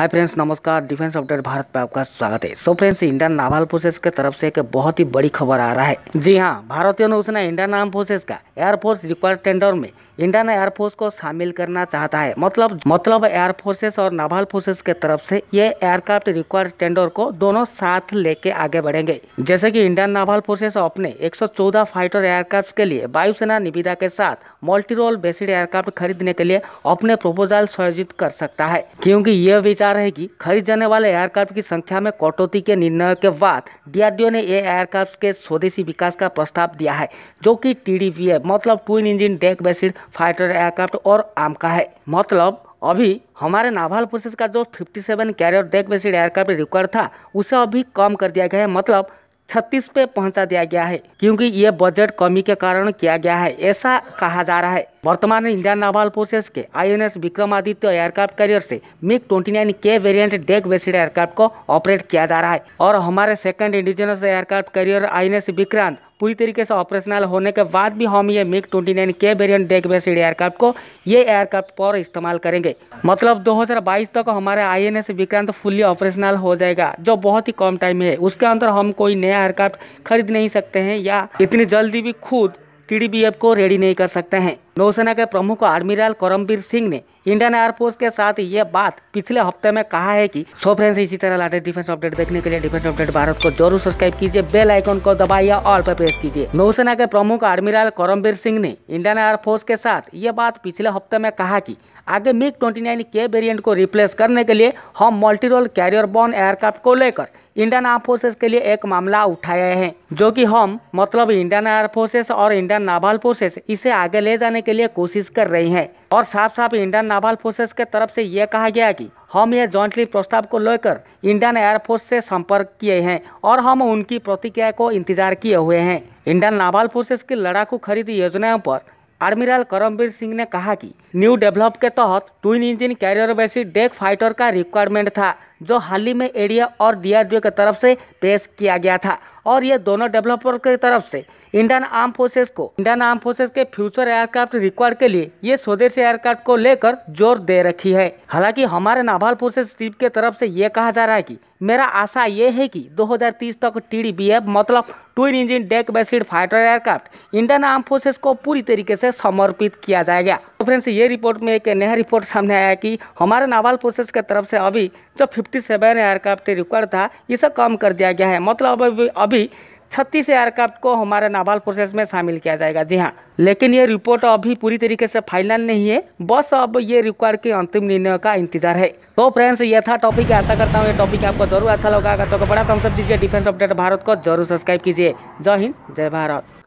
हाय friends नमस्कार defence update Bharat में आपका स्वागत है so friends Indian naval forces के तरफ से एक बहुत ही बड़ी खबर आ रहा है जी हाँ भारतीय नौसेना इंडियन आर्म फोर्सेस का एयरफोर्स रिक्वायर टेंडर में इंडियन एयरफोर्स को शामिल करना चाहता है मतलब मतलब एयरफोर्सेस और नावल फोर्सेस के तरफ से ये एयरक्राफ्ट रिक्वायर टेंडर को दोनों साथ लेके आगे बढ़ेंगे जैसे की इंडियन नावल फोर्सेस अपने एक फाइटर एयरक्राफ्ट के लिए वायुसेना निविदा के साथ मल्टीरोल बेसिड एयरक्राफ्ट खरीदने के लिए अपने प्रपोजल आयोजित कर सकता है क्यूँकी ये विचार जा चिंता कि खरीद जाने वाले एयरक्राफ्ट की संख्या में कटौती के निर्णय के बाद डीआरडीओ ने ये एयरक्राफ्ट के स्वदेशी विकास का प्रस्ताव दिया है जो कि टीडीपीए मतलब twin engine deck based fighter aircraft और आम का है मतलब अभी हमारे नाभाल फोर्सेस का जो 57 seven carrier deck based aircraft require था उसे अभी कम कर दिया गया है मतलब छत्तीस पे पहुंचा दिया गया है क्योंकि ये बजट कमी के कारण किया गया है ऐसा कहा जा रहा है वर्तमान इंडियन नावल फोर्सेस के आईएनएस विक्रमादित्य एयरक्राफ्ट कैरियर से मिग 29 के वेरिएंट डेक बेसिड एयरक्राफ्ट को ऑपरेट किया जा रहा है और हमारे second indigenous aircraft carrier S Vikrant पूरी तरीके से ऑपरेशनल होने के बाद भी हम ये मिग ट्वेंटी नाइन के वेरियंट डेक बेसिड एयरक्राफ्ट को ये एयरक्राफ्ट पर इस्तेमाल करेंगे मतलब 2022 तक तो हमारे I N S Vikrant fully operational हो जाएगा जो बहुत ही कम टाइम है उसके अंदर हम कोई नया एयरक्राफ्ट खरीद नहीं सकते हैं या इतनी जल्दी भी खुद टी को रेडी नहीं कर सकते हैं नौसेना के प्रमुख एडमिरल करमबीर सिंह ने इंडियन एयरफोर्स के साथ ये बात पिछले हफ्ते में कहा है कि सो फ्रेंड्स इसी तरह लाटे डिफेंस अपडेट देखने के लिए डिफेंस अपडेट भारत को जरूर सब्सक्राइब कीजिए बेल आइकन को दबाइए ऑल पर प्रेस कीजिए नौसेना के प्रमुख एडमिरल करमबीर सिंह ने इंडियन एयरफोर्स के साथ ये बात पिछले हफ्ते में कहा की आगे मिग ट्वेंटी नाइन के वेरियंट को रिप्लेस करने के लिए हम मल्टीरोल कैरियर बॉर्न एयरक्राफ्ट को लेकर इंडियन एयरफोर्सेस के लिए एक मामला उठाया है जो की हम मतलब इंडियन एयरफोर्सेस और इंडियन नावल फोर्सेस इसे आगे ले जाने करने के लिए कोशिश कर रही है और साफ साफ इंडियन नावल फोर्सेस के तरफ से यह कहा गया कि हम यह जॉइंटली प्रस्ताव को लेकर इंडियन एयरफोर्स से संपर्क किए हैं और हम उनकी प्रतिक्रिया को इंतजार किए हुए हैं इंडियन नावल फोर्सेस की लड़ाकू खरीद योजनाओं पर एडमिरल करमवीर सिंह ने कहा कि न्यू डेवलप के तहत twin engine carrier based deck fighter का रिक्वायरमेंट था जो हाल ही में एरिया और डीआरडीओ की तरफ से पेश किया गया था और ये दोनों डेवलपर की तरफ से इंडियन आर्म फोर्सेस को इंडियन आर्म फोर्सेस के फ्यूचर एयरक्राफ्ट रिक्वायर के लिए ये स्वदेशी एयरक्राफ्ट को लेकर जोर दे रखी है हालांकि हमारे नाभाल फोर्सेस टीम के तरफ से ये कहा जा रहा है कि मेरा आशा ये है कि 2030 तक टी मतलब twin engine deck based fighter aircraft Indian arm forces को पूरी तरीके से समर्पित किया जाएगा तो फ्रेंड्स ये रिपोर्ट में एक नया रिपोर्ट सामने आया कि हमारे नावल फोर्सेस के तरफ से अभी जो 57 सेवन एयरक्राफ्ट रिक्वायर्ड था इसे कम कर दिया गया है मतलब अभी अभी छत्तीस एयरक्राफ्ट को हमारे नाभाल फोर्सेस में शामिल किया जाएगा जी हाँ लेकिन ये रिपोर्ट अभी पूरी तरीके से फाइनल नहीं है बस अब ये रिक्वायर के अंतिम निर्णय का इंतजार है तो फ्रेंड्स ये था टॉपिक आशा करता हूँ ये टॉपिक आपको जरूर अच्छा लगा तो बड़ा कम दीजिए डिफेंस अपडेट भारत को जरूर सब्सक्राइब कीजिए जय हिंद जय भारत